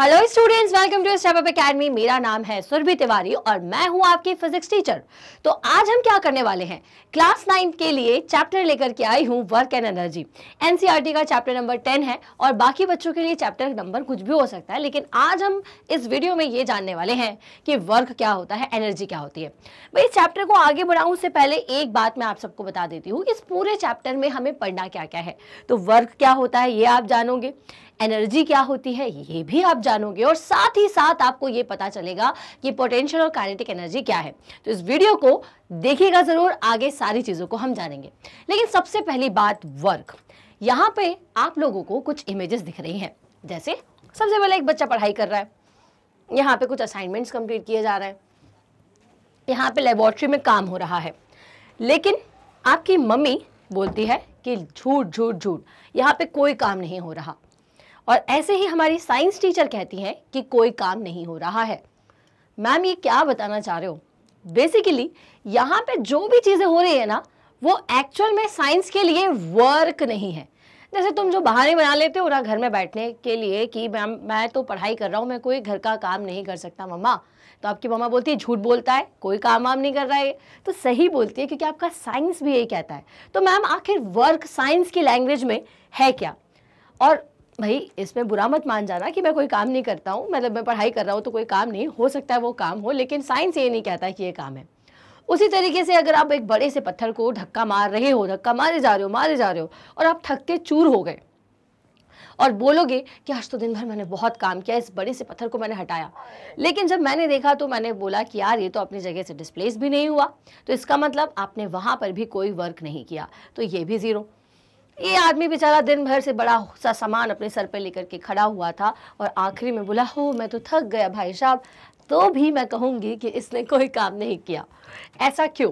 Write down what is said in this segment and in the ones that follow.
Hello students welcome to step up academy मेरा नाम है सुरभि तिवारी और मैं हूं आपकी फिजिक्स टीचर तो आज हम क्या करने वाले हैं क्लास नाइन्थ के लिए चैप्टर लेकर के आई हूं वर्क एंड एनर्जी एनसीईआरटी का चैप्टर नंबर टेन है और बाकी बच्चों के लिए चैप्टर नंबर कुछ भी हो सकता है लेकिन आज हम इस वीडियो में ये जानने वाले हैं कि वर्क क्या होता है एनर्जी क्या होती है भाई इस चैप्टर को आगे बढ़ाऊँ उससे पहले एक बात मैं आप सबको बता देती हूँ कि इस पूरे चैप्टर में हमें पढ़ना क्या क्या है तो वर्क क्या होता है ये आप जानोगे एनर्जी क्या होती है ये भी आप जानोगे और साथ ही साथ आपको ये पता चलेगा कि पोटेंशियल और काइनेटिक एनर्जी क्या है तो इस वीडियो को देखिएगा ज़रूर आगे सारी चीज़ों को हम जानेंगे लेकिन सबसे पहली बात वर्क यहाँ पे आप लोगों को कुछ इमेजेस दिख रही हैं जैसे सबसे पहले एक बच्चा पढ़ाई कर रहा है यहाँ पे कुछ असाइनमेंट्स कंप्लीट किए जा रहे हैं यहाँ पे लेबोरेटरी में काम हो रहा है लेकिन आपकी मम्मी बोलती है कि झूठ झूठ झूठ यहाँ पे कोई काम नहीं हो रहा और ऐसे ही हमारी साइंस टीचर कहती हैं कि कोई काम नहीं हो रहा है मैम ये क्या बताना चाह रहे हो बेसिकली यहाँ पे जो भी चीज़ें हो रही है ना वो एक्चुअल में साइंस के लिए वर्क नहीं है जैसे तुम जो बहाने बना लेते हो ना घर में बैठने के लिए कि मैम मैं तो पढ़ाई कर रहा हूँ मैं कोई घर का काम नहीं कर सकता मम्मा तो आपकी मम्मा बोलती है झूठ बोलता है कोई काम वाम नहीं कर रहा है तो सही बोलती है क्योंकि आपका साइंस भी यही कहता है तो मैम आखिर वर्क साइंस की लैंग्वेज में है क्या और भाई इसमें बुरा मत मान जाना कि मैं कोई काम नहीं करता हूँ मतलब मैं पढ़ाई कर रहा हूँ तो कोई काम नहीं हो सकता है वो काम हो लेकिन साइंस ये नहीं कहता कि ये काम है उसी तरीके से अगर आप एक बड़े से पत्थर को धक्का मार रहे हो धक्का मारे जा रहे हो मारे जा रहे हो और आप थकते चूर हो गए और बोलोगे कि आज तो दिन भर मैंने बहुत काम किया इस बड़े से पत्थर को मैंने हटाया लेकिन जब मैंने देखा तो मैंने बोला कि यार ये तो अपनी जगह से डिस्प्लेस भी नहीं हुआ तो इसका मतलब आपने वहाँ पर भी कोई वर्क नहीं किया तो ये भी ज़ीरो ये आदमी बेचारा दिन भर से बड़ा सा सामान अपने सर पे लेकर के खड़ा हुआ था और आखिरी में बोला हो मैं तो थक गया भाई साहब तो भी मैं कहूँगी कि इसने कोई काम नहीं किया ऐसा क्यों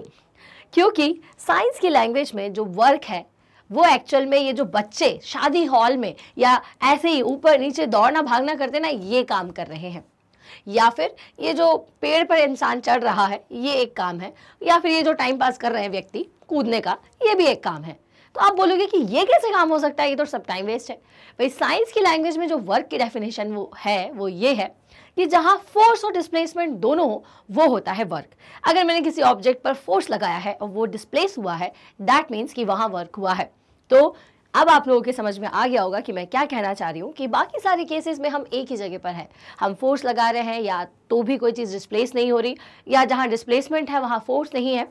क्योंकि साइंस की लैंग्वेज में जो वर्क है वो एक्चुअल में ये जो बच्चे शादी हॉल में या ऐसे ही ऊपर नीचे दौड़ना भागना करते ना ये काम कर रहे हैं या फिर ये जो पेड़ पर इंसान चढ़ रहा है ये एक काम है या फिर ये जो टाइम पास कर रहे हैं व्यक्ति कूदने का ये भी एक काम है तो आप बोलोगे कि ये कैसे काम हो सकता है ये तो सब टाइम वेस्ट है भाई साइंस की लैंग्वेज में जो वर्क की डेफिनेशन वो है वो ये है कि जहाँ फोर्स और डिस्प्लेसमेंट दोनों हो वो होता है वर्क अगर मैंने किसी ऑब्जेक्ट पर फोर्स लगाया है और वो डिस्प्लेस हुआ है दैट मीन्स कि वहाँ वर्क हुआ है तो अब आप लोगों के समझ में आ गया होगा कि मैं क्या कहना चाह रही हूँ कि बाकी सारे केसेस में हम एक ही जगह पर हैं हम फोर्स लगा रहे हैं या तो भी कोई चीज़ डिस्प्लेस नहीं हो रही या जहाँ डिस्प्लेसमेंट है वहाँ फोर्स नहीं है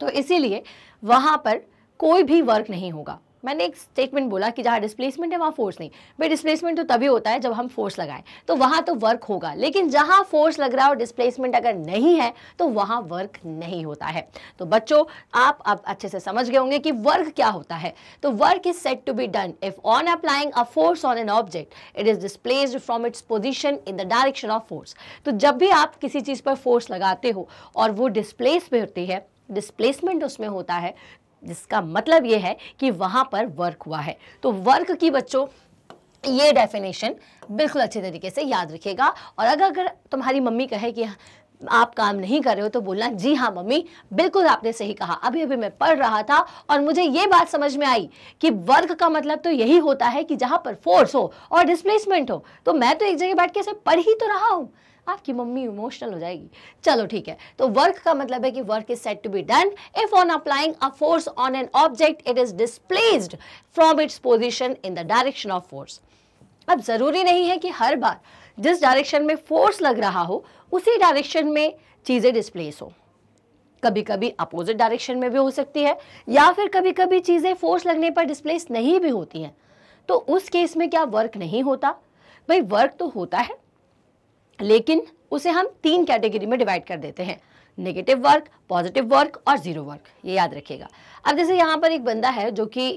तो इसीलिए वहाँ पर कोई भी वर्क नहीं होगा मैंने एक स्टेटमेंट बोला कि जहाँ डिस्प्लेसमेंट है वहाँ फोर्स नहीं भाई डिस्प्लेसमेंट तो तभी होता है जब हम फोर्स लगाएं तो वहाँ तो वर्क होगा लेकिन जहाँ फोर्स लग रहा है और डिस्प्लेसमेंट अगर नहीं है तो वहाँ वर्क नहीं होता है तो बच्चों आप अब अच्छे से समझ गए होंगे कि वर्क क्या होता है तो work is set to be done if on applying a force on an object it is displaced from its position in the direction of force तो जब भी आप किसी चीज़ पर फोर्स लगाते हो और वो डिस्प्लेस भी होती है डिस्प्लेसमेंट उसमें होता है जिसका मतलब ये है कि वहां पर वर्क हुआ है तो वर्क की बच्चों ये डेफिनेशन बिल्कुल अच्छे तरीके से याद रखेगा और अगर अगर तुम्हारी मम्मी कहे कि आप काम नहीं कर रहे हो तो बोलना जी हाँ मम्मी बिल्कुल आपने सही कहा अभी अभी मैं पढ़ रहा था और मुझे ये बात समझ में आई कि वर्क का मतलब तो यही होता है कि जहाँ पर फोर्स हो और डिस्प्लेसमेंट हो तो मैं तो एक जगह बैठ के ऐसे पढ़ ही तो रहा हूँ आपकी मम्मी इमोशनल हो जाएगी चलो ठीक है तो वर्क का मतलब है कि work is set to be done if on applying a force on an object it is displaced from its position in the direction of force अब ज़रूरी नहीं है कि हर बार जिस डायरेक्शन में फोर्स लग रहा हो उसी डायरेक्शन में चीज़ें डिस्प्लेस हो कभी कभी अपोजिट डायरेक्शन में भी हो सकती है या फिर कभी कभी चीज़ें फोर्स लगने पर डिस्प्लेस नहीं भी होती हैं तो उस केस में क्या वर्क नहीं होता भाई वर्क तो होता है लेकिन उसे हम तीन कैटेगरी में डिवाइड कर देते हैं नेगेटिव वर्क पॉजिटिव वर्क और ज़ीरो वर्क ये याद रखिएगा अब जैसे यहाँ पर एक बंदा है जो कि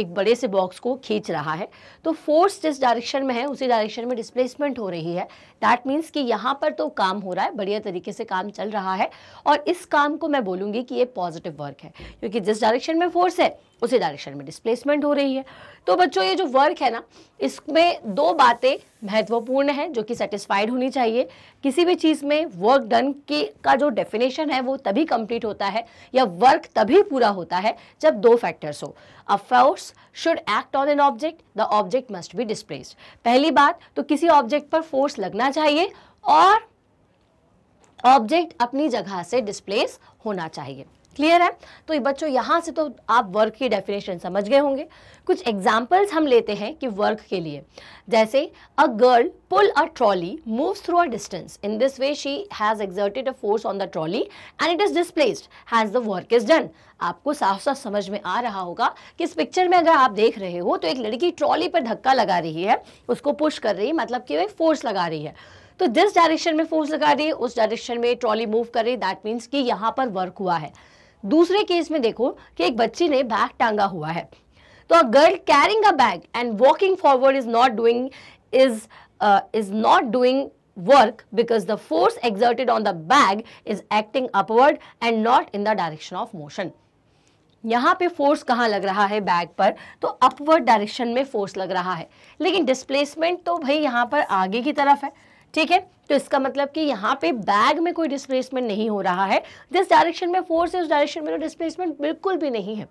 एक बड़े से बॉक्स को खींच रहा है तो फोर्स जिस डायरेक्शन में है उसी डायरेक्शन में डिस्प्लेसमेंट हो रही है दैट मीन्स कि यहाँ पर तो काम हो रहा है बढ़िया तरीके से काम चल रहा है और इस काम को मैं बोलूँगी कि ये पॉजिटिव वर्क है क्योंकि जिस डायरेक्शन में फोर्स है उसी डायरेक्शन में डिस्प्लेसमेंट हो रही है तो बच्चों ये जो वर्क है ना इसमें दो बातें महत्वपूर्ण है जो कि सेटिस्फाइड होनी चाहिए किसी भी चीज़ में वर्क डन के का जो डेफिनेशन है वो तभी कंप्लीट होता है या वर्क तभी पूरा होता है जब दो फैक्टर्स हो a force should act on an object the object must be displaced पहली बात तो किसी ऑब्जेक्ट पर फोर्स लगना चाहिए और ऑब्जेक्ट अपनी जगह से डिस्प्लेस होना चाहिए क्लियर है तो ये बच्चों यहाँ से तो आप वर्क की डेफिनेशन समझ गए होंगे कुछ एग्जांपल्स हम लेते हैं कि वर्क के लिए जैसे a girl pull a trolley moves through a distance in this way she has exerted a force on the trolley and it is displaced has the work is done आपको साफ साफ समझ में आ रहा होगा कि इस पिक्चर में अगर आप देख रहे हो तो एक लड़की ट्रॉली पर धक्का लगा रही है उसको पुश कर रही है मतलब कि वह फोर्स लगा रही है तो जिस डायरेक्शन में फोर्स लगा रही है उस डायरेक्शन में ट्रॉली मूव कर रही है दैट मीन्स कि यहाँ पर वर्क हुआ है दूसरे केस में देखो कि एक बच्ची ने बैग टांगा हुआ है तो a girl carrying a bag and walking forward is not doing is is not doing work because the force exerted on the bag is acting upward and not in the direction of motion यहाँ पे force कहाँ लग रहा है bag पर तो upward direction में force लग रहा है लेकिन डिस्प्लेसमेंट तो भाई यहाँ पर आगे की तरफ है ठीक है तो इसका मतलब कि यहाँ पे बैग में कोई डिस्प्लेसमेंट नहीं हो रहा है जिस डायरेक्शन में फोर्स है उस डायरेक्शन में तो डिस्प्लेसमेंट बिल्कुल भी नहीं है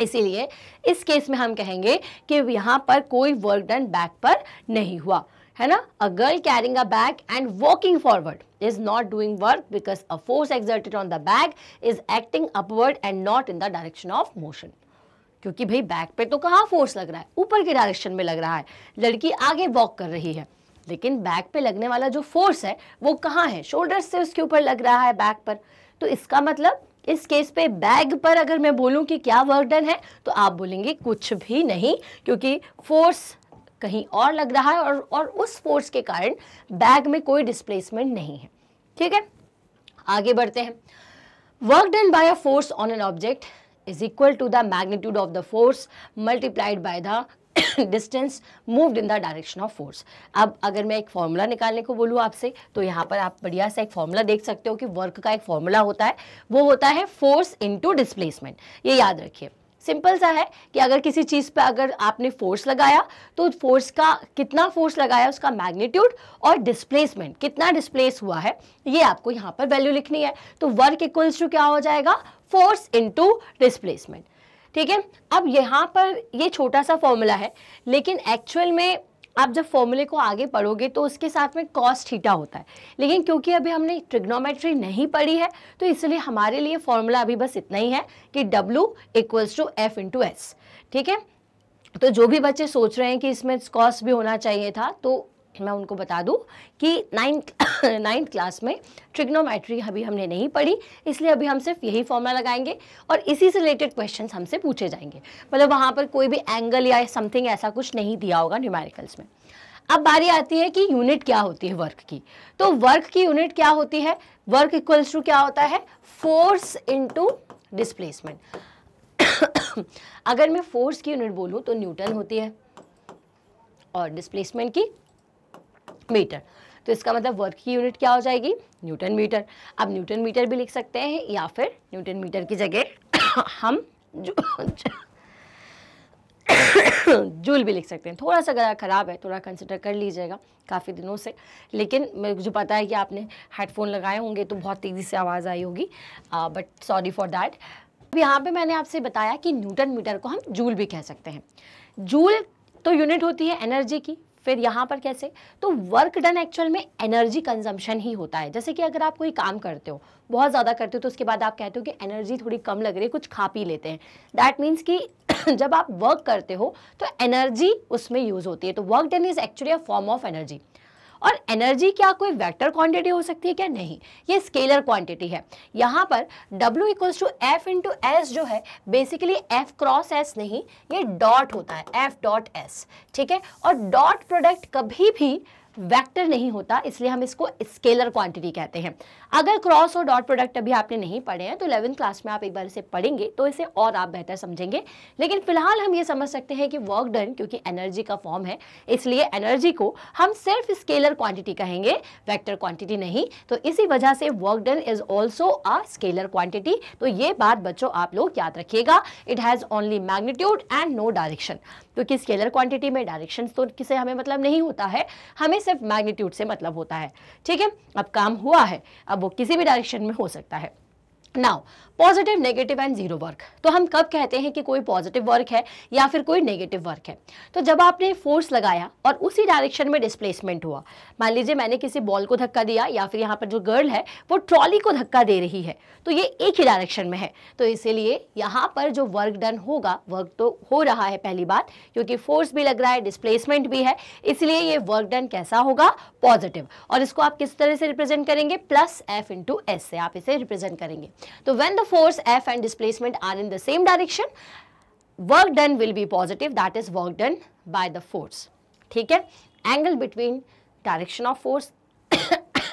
इसीलिए इस केस में हम कहेंगे कि यहाँ पर कोई वर्क डन बैग पर नहीं हुआ है ना a girl carrying a bag and walking forward is not doing work because a force exerted on the bag is acting upward and not in the direction of motion क्योंकि भाई bag पे तो कहाँ फोर्स लग रहा है ऊपर के डायरेक्शन में लग रहा है लड़की आगे वॉक कर रही है लेकिन बैक पे लगने वाला जो फोर्स है वो कहाँ है शोल्डर से उसके ऊपर लग रहा है बैक पर तो इसका मतलब इस केस पे बैग पर अगर मैं बोलूं कि क्या वर्क डन है तो आप बोलेंगे कुछ भी नहीं क्योंकि फोर्स कहीं और लग रहा है और और उस फोर्स के कारण बैग में कोई डिस्प्लेसमेंट नहीं है ठीक है आगे बढ़ते हैं work done by a force on an object is equal to the magnitude of the force multiplied by the distance moved in the direction of force अब अगर मैं एक फॉर्मूला निकालने को बोलूँ आपसे तो यहाँ पर आप बढ़िया सा एक फॉर्मूला देख सकते हो कि वर्क का एक फॉर्मूला होता है वो होता है फोर्स इंटू डिस्प्लेसमेंट ये याद रखिए सिंपल सा है कि अगर किसी चीज़ पे अगर आपने फोर्स लगाया तो फोर्स का कितना फोर्स लगाया उसका मैग्नीट्यूड और डिस्प्लेसमेंट कितना डिस्प्लेस हुआ है ये आपको यहाँ पर वैल्यू लिखनी है तो वर्क इक्वल्स टू क्या हो जाएगा फोर्स इंटू डिस्प्लेसमेंट ठीक है अब यहाँ पर ये छोटा सा फॉर्मूला है लेकिन एक्चुअल में आप जब फॉर्मूले को आगे पढ़ोगे तो उसके साथ में कॉस्ट थीटा होता है लेकिन क्योंकि अभी हमने ट्रिग्नोमेट्री नहीं पढ़ी है तो इसलिए हमारे लिए फॉर्मूला अभी बस इतना ही है कि W equals to F into S ठीक है तो जो भी बच्चे सोच रहे हैं कि इसमें कॉस्ट भी होना चाहिए था तो मैं उनको बता दूं कि नाइन्थ नाइन्थ क्लास में ट्रिग्नोमेट्री अभी हमने नहीं पढ़ी इसलिए अभी हम सिर्फ यही फॉर्मूला लगाएंगे और इसी से रिलेटेड क्वेश्चन हमसे पूछे जाएंगे मतलब वहाँ पर कोई भी एंगल या समथिंग ऐसा कुछ नहीं दिया होगा न्यूमेरिकल्स में अब बारी आती है कि यूनिट क्या होती है वर्क की तो वर्क की यूनिट क्या होती है वर्क इक्वल्स टू क्या होता है फोर्स इनटू डिस्प्लेसमेंट अगर मैं फोर्स की यूनिट बोलूँ तो न्यूटन होती है और डिस्प्लेसमेंट की मीटर तो इसका मतलब वर्क की यूनिट क्या हो जाएगी न्यूटन मीटर अब न्यूटन मीटर भी लिख सकते हैं या फिर न्यूटन मीटर की जगह हम जो, जूल भी लिख सकते हैं थोड़ा सा गला ख़राब है थोड़ा कंसिडर कर लीजिएगा काफ़ी दिनों से लेकिन मेरे जो पता है कि आपने हेडफोन लगाए होंगे तो बहुत तेज़ी से आवाज़ आई होगी बट सॉरी फॉर दैट अब यहाँ पे मैंने आपसे बताया कि न्यूटन मीटर को हम जूल भी कह सकते हैं जूल तो यूनिट होती है एनर्जी की फिर यहाँ पर कैसे तो वर्क डन एक्चुअल में एनर्जी कंजम्पशन ही होता है जैसे कि अगर आप कोई काम करते हो बहुत ज़्यादा करते हो तो उसके बाद आप कहते हो कि एनर्जी थोड़ी कम लग रही है कुछ खा पी लेते हैं दैट मीन्स कि जब आप वर्क करते हो तो एनर्जी उसमें यूज़ होती है तो work done is actually a form of energy और एनर्जी क्या कोई वेक्टर क्वांटिटी हो सकती है क्या नहीं ये स्केलर क्वांटिटी है यहाँ पर W equals to F into S जो है बेसिकली F क्रॉस S नहीं ये डॉट होता है F डॉट S ठीक है और डॉट प्रोडक्ट कभी भी वेक्टर नहीं होता इसलिए हम इसको स्केलर क्वांटिटी कहते हैं अगर क्रॉस और डॉट प्रोडक्ट अभी आपने नहीं पढ़े हैं तो इलेवेंथ क्लास में आप एक बार इसे पढ़ेंगे तो इसे और आप बेहतर समझेंगे लेकिन फिलहाल हम ये समझ सकते हैं कि वर्क डन क्योंकि एनर्जी का फॉर्म है इसलिए एनर्जी को हम सिर्फ स्केलर क्वांटिटी कहेंगे वैक्टर क्वांटिटी नहीं तो इसी वजह से work done is also a scalar quantity तो ये बात बच्चों आप लोग याद रखिएगा it has only magnitude and no direction क्योंकि स्केलर क्वांटिटी में डायरेक्शन तो किसे हमें मतलब नहीं होता है हमें सिर्फ मैग्नीट्यूड से मतलब होता है ठीक है अब काम हुआ है अब वो किसी भी डायरेक्शन में हो सकता है now positive negative and zero work तो हम कब कहते हैं कि कोई पॉजिटिव वर्क है या फिर कोई नेगेटिव वर्क है तो जब आपने फोर्स लगाया और उसी डायरेक्शन में डिस्प्लेसमेंट हुआ मान लीजिए मैंने किसी बॉल को धक्का दिया या फिर यहाँ पर जो गर्ल है वो ट्रॉली को धक्का दे रही है तो ये एक ही डायरेक्शन में है तो इसीलिए यहाँ पर जो वर्क डन होगा वर्क तो हो रहा है पहली बात क्योंकि फोर्स भी लग रहा है डिस्प्लेसमेंट भी है इसलिए ये वर्क डन कैसा होगा पॉजिटिव और इसको आप किस तरह से रिप्रेजेंट करेंगे प्लस एफ इंटू एस से आप इसे रिप्रेजेंट करेंगे So, when the force F and displacement are in the same direction, work done will be positive that is work done by the force. ठीक है? Angle between direction of force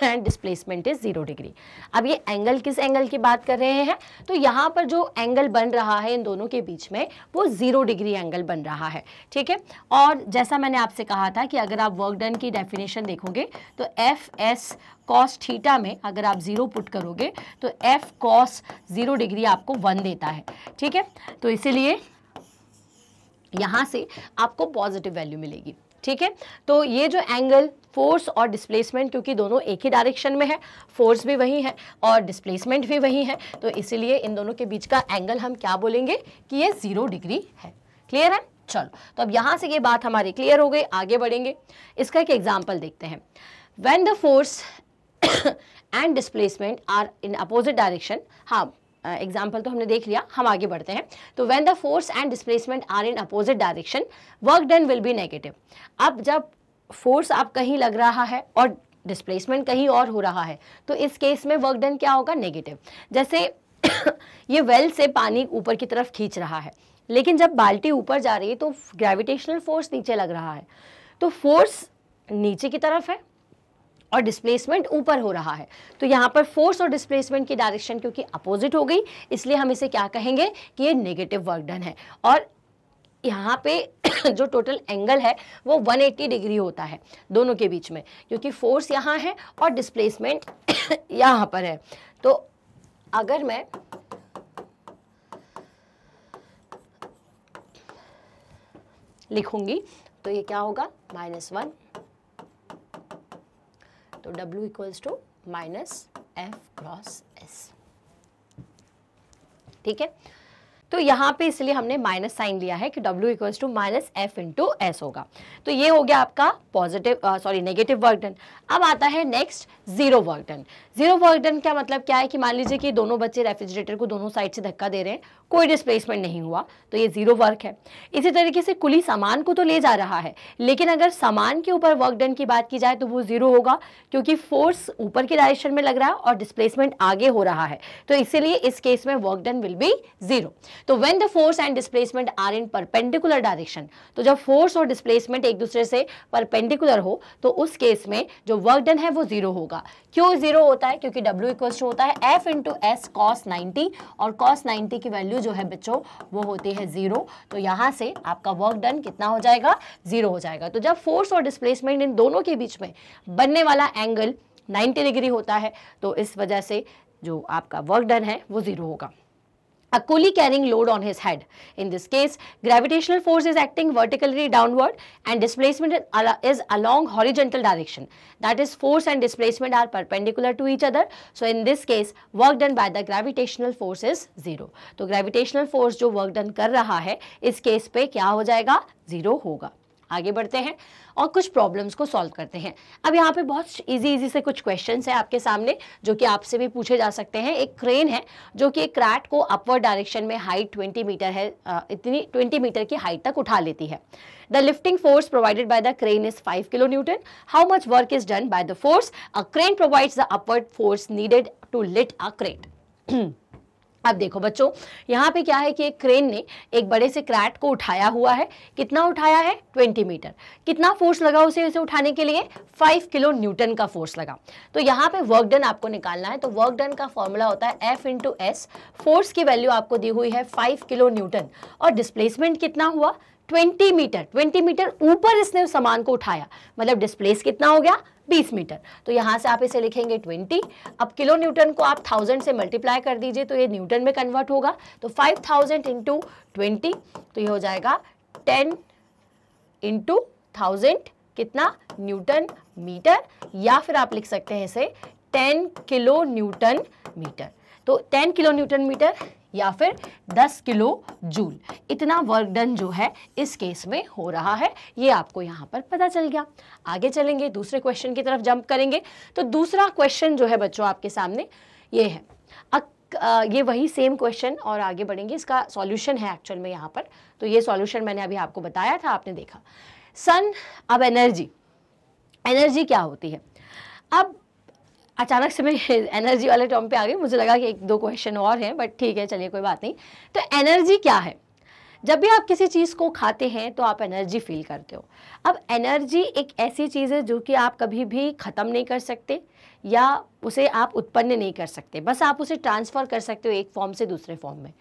and displacement is zero degree अब ये angle किस angle की बात कर रहे हैं तो यहाँ पर जो एंगल बन रहा है इन दोनों के बीच में वो ज़ीरो डिग्री एंगल बन रहा है ठीक है और जैसा मैंने आपसे कहा था कि अगर आप वर्क डन की डेफिनेशन देखोगे तो एफ एस कॉस थीटा में अगर आप ज़ीरो पुट करोगे तो एफ कॉस ज़ीरो डिग्री आपको वन देता है ठीक है तो इसीलिए यहाँ से आपको पॉजिटिव वैल्यू मिलेगी ठीक है तो ये जो एंगल फोर्स और डिस्प्लेसमेंट क्योंकि दोनों एक ही डायरेक्शन में है फोर्स भी वही है और डिस्प्लेसमेंट भी वही है तो इसीलिए इन दोनों के बीच का एंगल हम क्या बोलेंगे कि ये ज़ीरो डिग्री है क्लियर है चलो तो अब यहां से ये बात हमारी क्लियर हो गई आगे बढ़ेंगे इसका एक एग्जाम्पल देखते हैं when the force and displacement are in opposite direction हाँ एग्जाम्पल तो हमने देख लिया हम आगे बढ़ते हैं तो when the force and displacement are in opposite direction work done will be negative अब जब फोर्स आप कहीं लग रहा है और डिस्प्लेसमेंट कहीं और हो रहा है तो इस केस में वर्क डन क्या होगा नेगेटिव जैसे ये वेल से पानी ऊपर की तरफ खींच रहा है लेकिन जब बाल्टी ऊपर जा रही है तो ग्रेविटेशनल फोर्स नीचे लग रहा है तो फोर्स नीचे की तरफ है और डिस्प्लेसमेंट ऊपर हो रहा है तो यहाँ पर फोर्स और डिस्प्लेसमेंट की डायरेक्शन क्योंकि अपोजिट हो गई इसलिए हम इसे क्या कहेंगे कि ये नेगेटिव वर्क डन है और यहाँ पे जो टोटल एंगल है वो 180 डिग्री होता है दोनों के बीच में क्योंकि फोर्स यहाँ है और डिस्प्लेसमेंट यहाँ पर है तो अगर मैं लिखूंगी तो ये क्या होगा माइनस वन तो W equals to minus F cross S ठीक है तो यहाँ पे इसलिए हमने माइनस साइन लिया है कि W equals to minus F into S होगा तो ये हो गया आपका positive sorry negative work done अब आता है next zero work done zero work done क्या मतलब क्या है कि मान लीजिए कि दोनों बच्चे रेफ्रिजरेटर को दोनों साइड से धक्का दे रहे हैं कोई डिस्प्लेसमेंट नहीं हुआ तो ये ज़ीरो वर्क है इसी तरीके से कुली सामान को तो ले जा रहा है लेकिन अगर सामान के ऊपर वर्क डन की बात की जाए तो वो ज़ीरो होगा क्योंकि फोर्स ऊपर के डायरेक्शन में लग रहा है और डिस्प्लेसमेंट आगे हो रहा है तो इसीलिए इस केस में work done will be zero तो when the force and displacement are in perpendicular direction तो जब फोर्स और डिस्प्लेसमेंट एक दूसरे से परपेंडिकुलर हो तो उस केस में जो वर्क डन है वो ज़ीरो होगा क्यों ज़ीरो होता है क्योंकि डब्ल्यू इक्वल होता है एफ इंटू एस कॉस और कॉस नाइनटी की वैल्यू वैल्यू जो है बच्चों वो होती है ज़ीरो तो यहाँ से आपका वर्क डन कितना हो जाएगा ज़ीरो हो जाएगा तो जब फोर्स और डिस्प्लेसमेंट इन दोनों के बीच में बनने वाला एंगल 90 डिग्री होता है तो इस वजह से जो आपका वर्क डन है वो ज़ीरो होगा a coolie carrying load on his head. In this case, gravitational force is acting vertically downward and displacement is along horizontal direction. That is force and displacement are perpendicular to each other. So, in this case, work done by the gravitational force is zero तो gravitational force jo work done kar raha hai is case pe kya ho jayega zero hoga आगे बढ़ते हैं और कुछ problems को solve करते हैं अब यहाँ पे बहुत इजी इजी से कुछ क्वेश्चंस हैं आपके सामने जो कि आपसे भी पूछे जा सकते हैं एक क्रेन है जो कि एक क्रैट को अपवर्ड डायरेक्शन में हाइट 20 मीटर है इतनी 20 मीटर की हाइट तक उठा लेती है the lifting force provided by the crane is five kilo newton how much work is done by the force a crane provides the upward force needed to lift a crate अब देखो बच्चों यहाँ पे क्या है कि एक क्रेन ने एक बड़े से क्रैट को उठाया हुआ है कितना उठाया है 20 मीटर कितना फोर्स लगा उसे उसे उठाने के लिए 5 किलो न्यूटन का फोर्स लगा तो यहाँ पे वर्क डन आपको निकालना है तो वर्क डन का फॉर्मूला होता है एफ इंटू एस फोर्स की वैल्यू आपको दी हुई है 5 किलो न्यूटन और डिस्प्लेसमेंट कितना हुआ ट्वेंटी मीटर ट्वेंटी मीटर ऊपर इसने उस सामान को उठाया मतलब डिस्प्लेस कितना हो गया बीस मीटर तो यहाँ से आप इसे लिखेंगे ट्वेंटी अब किलो न्यूटन को आप थाउजेंड से मल्टीप्लाई कर दीजिए तो ये न्यूटन में कन्वर्ट होगा तो फाइव थाउजेंड इंटू ट्वेंटी तो ये हो जाएगा टेन इंटू थाउजेंड कितना न्यूटन मीटर या फिर आप लिख सकते हैं इसे टेन किलो न्यूटन मीटर तो टेन किलो न्यूटन मीटर या फिर 10 किलो जूल इतना वर्क डन जो है इस केस में हो रहा है ये आपको यहाँ पर पता चल गया आगे चलेंगे दूसरे क्वेश्चन की तरफ जंप करेंगे तो दूसरा क्वेश्चन जो है बच्चों आपके सामने ये है अक, आ, ये वही सेम क्वेश्चन और आगे बढ़ेंगे इसका सॉल्यूशन है एक्चुअल में यहाँ पर तो ये सॉल्यूशन मैंने अभी आपको बताया था आपने देखा सन अब एनर्जी एनर्जी क्या होती है अब अचानक से मैं एनर्जी वाले टॉम पे आ गई मुझे लगा कि एक दो क्वेश्चन और हैं बट ठीक है चलिए कोई बात नहीं तो एनर्जी क्या है जब भी आप किसी चीज़ को खाते हैं तो आप एनर्जी फील करते हो अब एनर्जी एक ऐसी चीज़ है जो कि आप कभी भी ख़त्म नहीं कर सकते या उसे आप उत्पन्न नहीं कर सकते बस आप उसे ट्रांसफ़र कर सकते हो एक फॉर्म से दूसरे फॉर्म में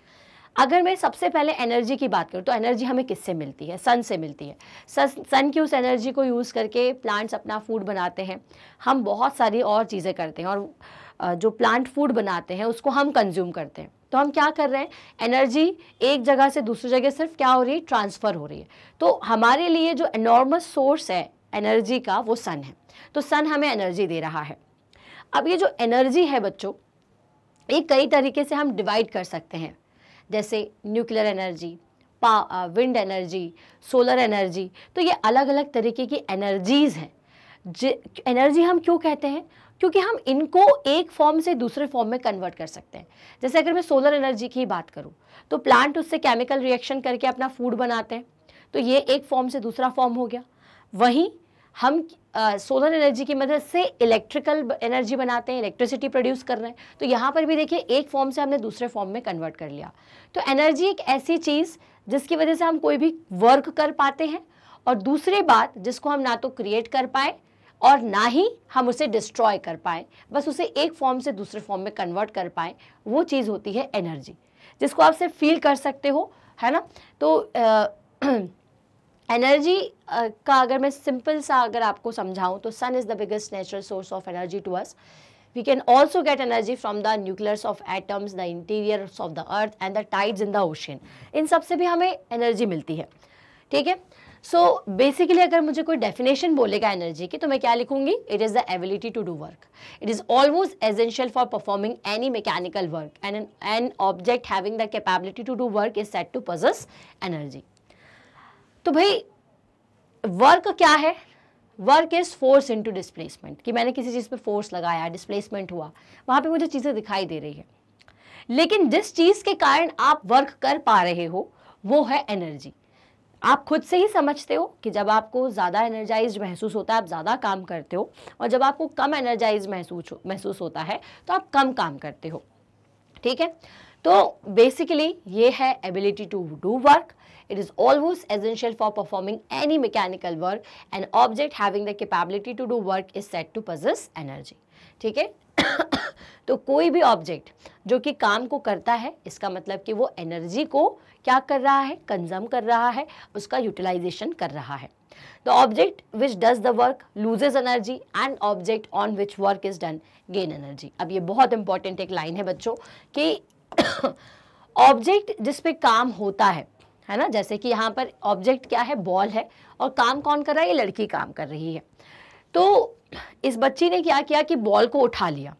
अगर मैं सबसे पहले एनर्जी की बात करूँ तो एनर्जी हमें किससे मिलती है सन से मिलती है सन सन की उस एनर्जी को यूज़ करके प्लांट्स अपना फूड बनाते हैं हम बहुत सारी और चीज़ें करते हैं और जो प्लांट फूड बनाते हैं उसको हम कंज्यूम करते हैं तो हम क्या कर रहे हैं एनर्जी एक जगह से दूसरी जगह सिर्फ क्या हो रही है ट्रांसफ़र हो रही है तो हमारे लिए जो एनॉर्मस सोर्स है एनर्जी का वो सन है तो सन हमें एनर्जी दे रहा है अब ये जो एनर्जी है बच्चों ये कई तरीके से हम डिवाइड कर सकते हैं जैसे न्यूक्लियर एनर्जी पा विंड एनर्जी सोलर एनर्जी तो ये अलग अलग तरीके की एनर्जीज़ हैं एनर्जी हम क्यों कहते हैं क्योंकि हम इनको एक फॉर्म से दूसरे फॉर्म में कन्वर्ट कर सकते हैं जैसे अगर मैं सोलर एनर्जी की बात करूँ तो प्लांट उससे केमिकल रिएक्शन करके अपना फूड बनाते हैं तो ये एक फॉर्म से दूसरा फॉर्म हो गया वहीं हम सोलर एनर्जी की मदद से इलेक्ट्रिकल एनर्जी बनाते हैं इलेक्ट्रिसिटी प्रोड्यूस कर रहे हैं तो यहाँ पर भी देखिए एक फॉर्म से हमने दूसरे फॉर्म में कन्वर्ट कर लिया तो एनर्जी एक ऐसी चीज़ जिसकी वजह से हम कोई भी वर्क कर पाते हैं और दूसरी बात जिसको हम ना तो क्रिएट कर पाए और ना ही हम उसे डिस्ट्रॉय कर पाए बस उसे एक फॉर्म से दूसरे फॉर्म में कन्वर्ट कर पाए वो चीज़ होती है एनर्जी जिसको आप सिर्फ फील कर सकते हो है ना तो आ, एनर्जी uh, का अगर मैं सिंपल सा अगर आपको समझाऊं तो sun is the biggest natural source of energy to us we can also get energy from the nucleus of atoms the interior of the earth and the tides in the ocean इन सब से भी हमें energy मिलती है ठीक है so basically अगर मुझे कोई डेफिनेशन बोलेगा एनर्जी की तो मैं क्या लिखूंगी it is the ability to do work it is always essential for performing any mechanical work and an object having the capability to do work is set to possess energy तो भाई work क्या है work is force into displacement कि मैंने किसी चीज़ पे force लगाया displacement हुआ वहाँ पे मुझे चीज़ें दिखाई दे रही है लेकिन जिस चीज़ के कारण आप वर्क कर पा रहे हो वो है एनर्जी आप खुद से ही समझते हो कि जब आपको ज़्यादा एनर्जाइज महसूस होता है आप ज़्यादा काम करते हो और जब आपको कम एनर्जाइज महसूस महसूस होता है तो आप कम काम करते हो ठीक है तो बेसिकली ये है ability to do work it is always essential for performing any mechanical work an object having the capability to do work is set to possess energy ठीक है तो कोई भी ऑब्जेक्ट जो कि काम को करता है इसका मतलब कि वो एनर्जी को क्या कर रहा है कंजम कर रहा है उसका यूटिलाइजेशन कर रहा है the object which does the work loses energy and object on which work is done gain energy अब ये बहुत इंपॉर्टेंट एक लाइन है बच्चों कि ऑब्जेक्ट जिसपे काम होता है है ना जैसे कि यहाँ पर ऑब्जेक्ट क्या है बॉल है और काम कौन कर रहा है ये लड़की काम कर रही है तो इस बच्ची ने क्या किया कि बॉल को उठा लिया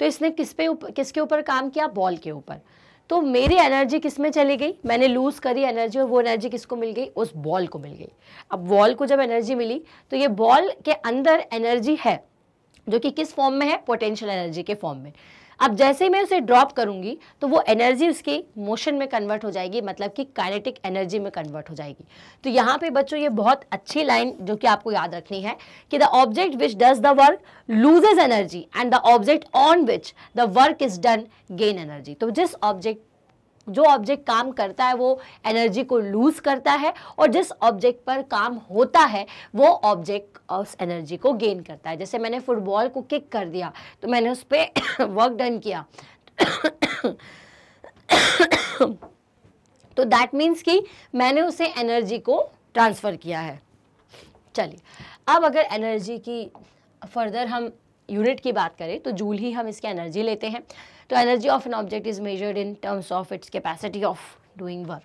तो इसने किस पे उप, किसके ऊपर काम किया बॉल के ऊपर तो मेरी एनर्जी किस में चली गई मैंने लूज़ करी एनर्जी और वो एनर्जी किसको मिल गई उस बॉल को मिल गई अब बॉल को जब एनर्जी मिली तो ये बॉल के अंदर एनर्जी है जो कि किस फॉर्म में है पोटेंशियल एनर्जी के फॉर्म में अब जैसे ही मैं उसे ड्रॉप करूंगी तो वो एनर्जी उसके मोशन में कन्वर्ट हो जाएगी मतलब कि काइनेटिक एनर्जी में कन्वर्ट हो जाएगी तो यहाँ पे बच्चों ये बहुत अच्छी लाइन जो कि आपको याद रखनी है कि the object which does the work loses energy and the object on which the work is done gain energy तो जिस ऑब्जेक्ट जो ऑब्जेक्ट काम करता है वो एनर्जी को लूज करता है और जिस ऑब्जेक्ट पर काम होता है वो ऑब्जेक्ट उस एनर्जी को गेन करता है जैसे मैंने फुटबॉल को किक कर दिया तो मैंने उस पर वर्क डन किया तो दैट मीन्स कि मैंने उसे एनर्जी को ट्रांसफ़र किया है चलिए अब अगर एनर्जी की फर्दर हम यूनिट की बात करें तो जूल ही हम इसकी एनर्जी लेते हैं तो energy of an object is measured in terms of its capacity of doing work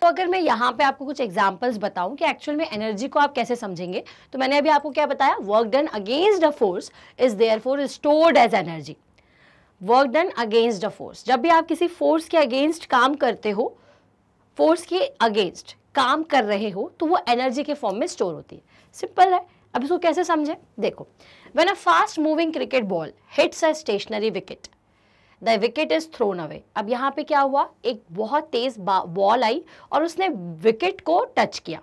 तो अगर मैं यहाँ पे आपको कुछ एग्जांपल्स बताऊँ कि एक्चुअल में एनर्जी को आप कैसे समझेंगे तो मैंने अभी आपको क्या बताया work done against a force is therefore stored as energy work done against a force जब भी आप किसी फोर्स के अगेंस्ट काम करते हो फोर्स के अगेंस्ट काम कर रहे हो तो वो एनर्जी के फॉर्म में स्टोर होती है सिंपल है अब इसको कैसे समझें देखो when a fast moving cricket ball hits a stationary wicket the wicket is thrown away अब यहाँ पे क्या हुआ एक बहुत तेज बॉल आई और उसने विकेट को टच किया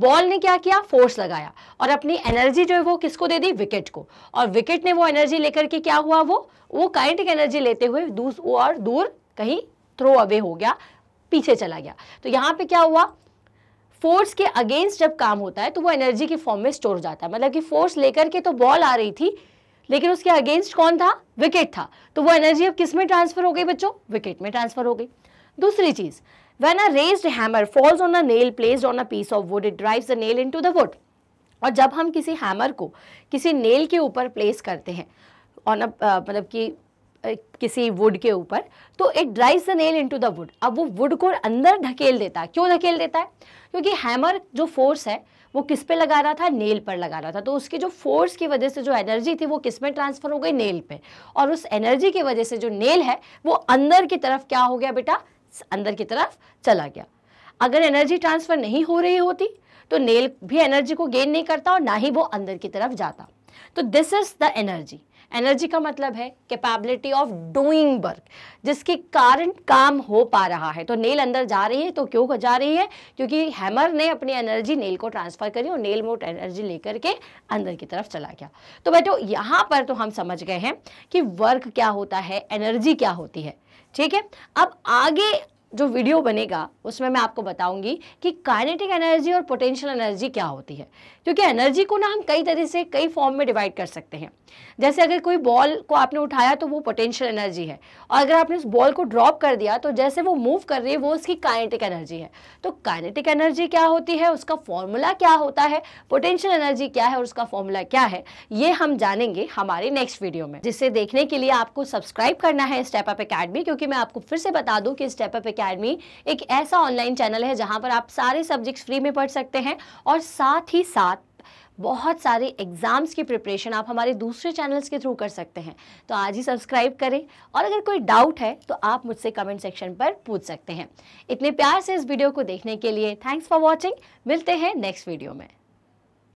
बॉल ने क्या किया फोर्स लगाया और अपनी एनर्जी जो है वो किसको दे दी विकेट को और विकेट ने वो एनर्जी लेकर के क्या हुआ वो वो काइंटिक एनर्जी लेते हुए दूस और दूर कहीं थ्रो अवे हो गया पीछे चला गया तो यहाँ पे क्या हुआ फोर्स के अगेंस्ट जब काम होता है तो वो एनर्जी के फॉर्म में स्टोर हो जाता है मतलब कि फोर्स लेकर के तो बॉल आ रही थी लेकिन उसके अगेंस्ट कौन था विकेट था तो वो एनर्जी अब किस में ट्रांसफर हो गई बच्चों विकेट में ट्रांसफर हो गई दूसरी चीज when a raise hammer falls on a nail placed on a piece of wood it drives the nail into the wood और जब हम किसी हैमर को किसी नेल के ऊपर प्लेस करते हैं ऑन अ uh, मतलब कि uh, किसी वुड के ऊपर तो it drives the nail into the wood अब वो वुड को अंदर धकेल देता है क्यों धकेल देता है क्योंकि हैमर जो फोर्स है वो किस पे लगा रहा था नेल पर लगा रहा था तो उसकी जो फोर्स की वजह से जो एनर्जी थी वो किस में ट्रांसफ़र हो गई नेल पे और उस एनर्जी की वजह से जो नेल है वो अंदर की तरफ क्या हो गया बेटा अंदर की तरफ चला गया अगर एनर्जी ट्रांसफ़र नहीं हो रही होती तो नेल भी एनर्जी को गेन नहीं करता और ना ही वो अंदर की तरफ जाता तो this is the energy energy का मतलब है कैपेबिलिटी ऑफ डूइंग वर्क जिसके कारण काम हो पा रहा है तो नेल अंदर जा रही है तो क्यों जा रही है क्योंकि हैमर ने अपनी एनर्जी नेल को ट्रांसफ़र करी और नेल मोट एनर्जी लेकर के अंदर की तरफ चला गया तो बेटो यहाँ पर तो हम समझ गए हैं कि वर्क क्या होता है एनर्जी क्या होती है ठीक है अब आगे जो वीडियो बनेगा उसमें मैं आपको बताऊंगी कि काइनेटिक एनर्जी और पोटेंशियल एनर्जी क्या होती है क्योंकि एनर्जी को ना हम कई तरह से कई फॉर्म में डिवाइड कर सकते हैं जैसे अगर कोई बॉल को आपने उठाया तो वो पोटेंशियल एनर्जी है और अगर आपने उस बॉल को ड्रॉप कर दिया तो जैसे वो मूव कर रही है वो उसकी काइनेटिक एनर्जी है तो काइनेटिक एनर्जी क्या होती है उसका फॉर्मूला क्या होता है पोटेंशियल एनर्जी क्या है और उसका फॉर्मूला क्या है ये हम जानेंगे हमारे नेक्स्ट वीडियो में जिसे देखने के लिए आपको सब्सक्राइब करना है स्टेप अप अकेडमी क्योंकि मैं आपको फिर से बता दूं कि स्टेप अप अकेडमी एक ऐसा ऑनलाइन चैनल है जहां पर आप सारे सब्जेक्ट्स फ्री में पढ़ सकते हैं और साथ ही साथ बहुत सारे एग्ज़ाम्स की प्रिपरेशन आप हमारे दूसरे चैनल्स के थ्रू कर सकते हैं तो आज ही सब्सक्राइब करें और अगर कोई डाउट है तो आप मुझसे कमेंट सेक्शन पर पूछ सकते हैं इतने प्यार से इस वीडियो को देखने के लिए थैंक्स फॉर वॉचिंग मिलते हैं नेक्स्ट वीडियो में